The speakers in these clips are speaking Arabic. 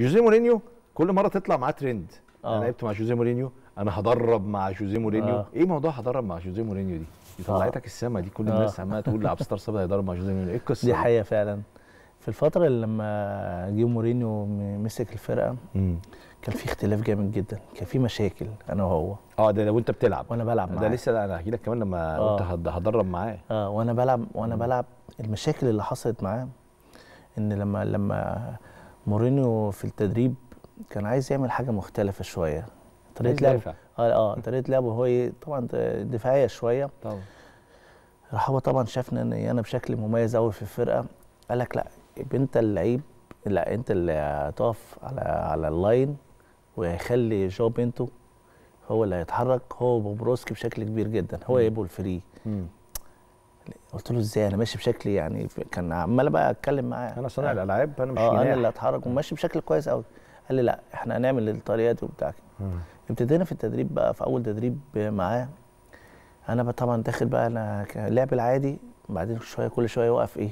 جوزيه مورينيو كل مره تطلع معاه ترند آه. انا لعبت مع جوزيه مورينيو انا هدرب مع جوزيه مورينيو آه. ايه موضوع هدرب مع جوزيه مورينيو دي دي طلعتك آه. السما دي كل الناس آه. عماله تقول لعب ستار صبري هيدرب مع جوزيه مورينيو ايه القصه دي حقيقه فعلا في الفتره اللي لما جه مورينيو مسك الفرقه مم. كان في اختلاف جامد جدا كان في مشاكل انا وهو اه ده لو انت بتلعب وانا بلعب معاه ده لسه انا هحكي لك كمان لما آه. قلت هدرب معاه اه وانا بلعب وانا بلعب المشاكل اللي حصلت معاه ان لما لما مورينيو في التدريب كان عايز يعمل حاجه مختلفه شويه طريقه لعبه اه اه طريقه لعبه هو طبعا دفاعيه شويه طبعا راح هو طبعا شافنا ان انا بشكل مميز قوي في الفرقه قال لك لا انت اللعيب لا انت اللي هتقف على على اللاين ويخلي جو بينتو هو اللي هيتحرك هو وبروسكي بشكل كبير جدا هو يبقوا الفري يعني قلت له ازاي انا ماشي بشكل يعني كان عمال بقى اتكلم معاه انا صانع يعني الالعاب انا مش اه انا اللي اتحرك وماشي بشكل كويس قوي قال لي لا احنا هنعمل الطريقه دي وبتاع ابتدينا في التدريب بقى في اول تدريب معاه انا بقى طبعا داخل بقى انا اللعب العادي بعدين شويه كل شويه يوقف ايه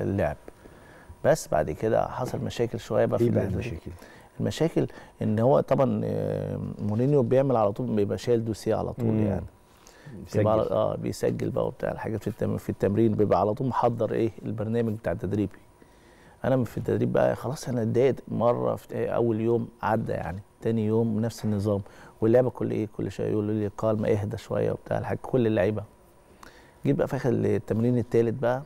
اللعب بس بعد كده حصل مشاكل شويه بقى في إيه المشاكل المشاكل ان هو طبعا آه، مورينيو بيعمل على طول بيبقى شايل دوسيه على طول مم. يعني بيسجل اه بيسجل بقى وبتاع الحاجات في التمرين في التمرين بيبقى على طول محضر ايه البرنامج بتاع التدريب انا في التدريب بقى خلاص انا اتضايقت مره في إيه اول يوم عدى يعني تاني يوم نفس النظام واللعبه كل ايه كل شويه يقولوا لي قال ما اهدى شويه وبتاع الحاجات كل اللعيبه جيت بقى في اخر التمرين الثالث بقى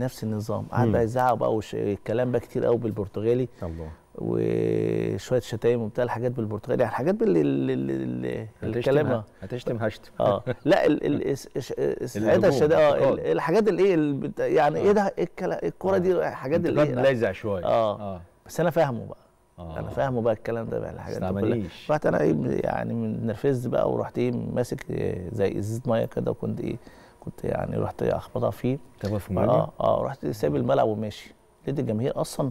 نفس النظام قعد بقى يزعق بقى والكلام بقى كتير قوي بالبرتغالي الله وشويه شتايم وبتاع الحاجات بالبرتغالي يعني الحاجات اللي الكلام هتشتم هشتم اه لا السعاده الشديده اه الحاجات الايه يعني آه. ايه ده إيه إيه الكوره دي آه. حاجات ايه لازع شويه آه. اه بس انا فاهمه بقى انا فاهمه بقى الكلام ده بقى الحاجات دي رحت انا ايه يعني اتنرفزت بقى ورحت ايه ماسك زي ازازه ميه كده وكنت ايه كنت يعني رحت اخبطها فيه تبقى في الميه اه اه رحت سايب الملعب وماشي لقيت الجماهير اصلا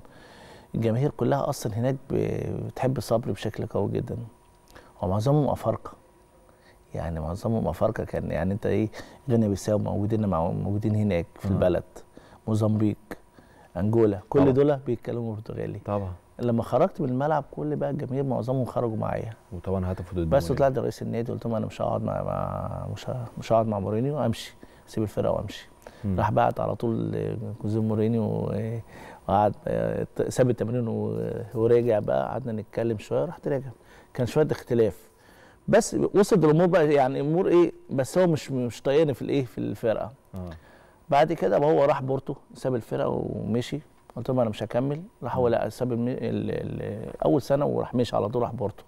الجماهير كلها اصلا هناك بتحب صبري بشكل قوي جدا ومعظمهم افارقه يعني معظمهم افارقه كان يعني انت ايه غينيا بيساو موجودين موجودين هناك في البلد موزمبيق انجولا كل طبعا. دول بيتكلموا برتغالي طبعا لما خرجت من الملعب كل بقى الجماهير معظمهم خرجوا معايا وطبعا هتفوا ضد بس طلعت رئيس النادي قلت لهم انا مش هقعد مع, مع مش مش هقعد مع مورينيو امشي سيب الفرقه وامشي راح بعت على طول كوزين مورينيو وقعد ساب التمرين وراجع بقى قعدنا نتكلم شويه رحت راجع كان شويه اختلاف بس وصلت الامور بقى يعني امور ايه بس هو مش مش طايقني في الايه في الفرقه آه. بعد كده هو راح بورتو ساب الفرقه ومشي قلت له انا مش هكمل راح هو لا ساب اول سنه وراح مشي على طول راح بورتو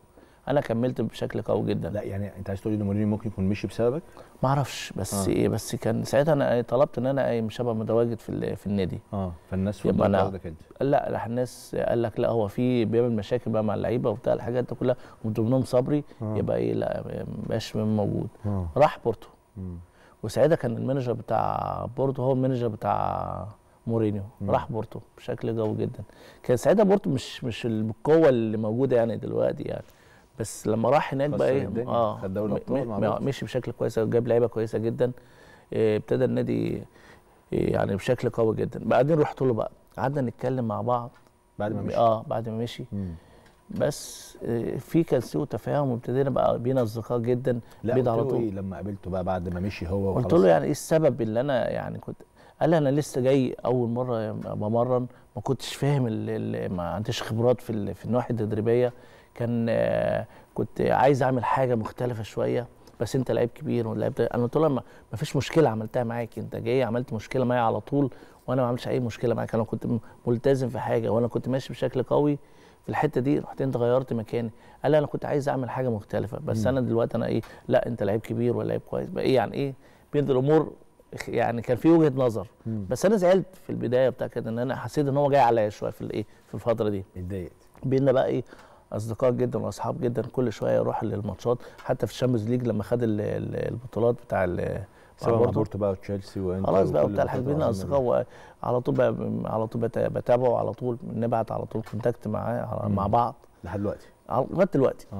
انا كملت بشكل قوي جدا لا يعني انت عايز تقول ان مورينيو ممكن يكون مشي بسببك ما اعرفش بس آه. ايه بس كان ساعتها انا طلبت ان انا ايه مش هبقى متواجد في في النادي اه فالناس يبقى انا لا لا الناس قال لك لا هو في بيعمل مشاكل بقى مع اللعيبه وبتاع الحاجات دي كلها ومن ضمنهم صبري آه. يبقى ايه لا من موجود آه. راح بورتو وساعتها كان المانجر بتاع بورتو هو المانجر بتاع مورينيو مم. راح بورتو بشكل قوي جدا كان ساعتها بورتو مش مش بالقوه اللي موجوده يعني دلوقتي يعني بس لما راح هناك بقى ايه اه خد دوري الابطال مشي بشكل كويس جاب لعيبه كويسه جدا آه، ابتدى النادي آه، يعني بشكل قوي جدا بعدين رحت له بقى قعدنا نتكلم مع بعض بعد ما مشي اه بعد ما مشي مم. بس آه، في كان سوء تفاهم وابتدينا بقى بينا اصدقاء جدا لا قلت على طول إيه لما قابلته بقى بعد ما مشي هو قلت له يعني ايه السبب اللي انا يعني كنت قال لي انا لسه جاي اول مره بمرن ما كنتش فاهم ما عنديش خبرات في في النواحي التدريبيه كان آه، كنت عايز اعمل حاجه مختلفه شويه بس انت لعيب كبير واللعيب انا قلت له ما فيش مشكله عملتها معاك انت جاي عملت مشكله معايا على طول وانا ما عملتش اي مشكله معاك انا كنت ملتزم في حاجه وانا كنت ماشي بشكل قوي في الحته دي رحت انت غيرت مكاني قال لي انا كنت عايز اعمل حاجه مختلفه بس م. انا دلوقتي انا ايه لا انت لعيب كبير ولا لعيب كويس ايه يعني ايه بين الامور يعني كان في وجهه نظر م. بس انا زعلت في البدايه بتاع كده ان انا حسيت ان هو جاي عليا شويه في الايه في الفتره دي اتضايقت بينا بقى ايه اصدقاء جدا واصحاب جدا كل شويه يروح للماتشات حتى في الشامبيونز ليج لما خد البطولات بتاع سواء بورتو بقى وتشيلسي وانت خلاص بقى وبتاع الحاجات بينا اصدقاء على طول على طول بتابعه على طول نبعت على طول كونتاكت معاه مع بعض لحد دلوقتي لغايه دلوقتي آه.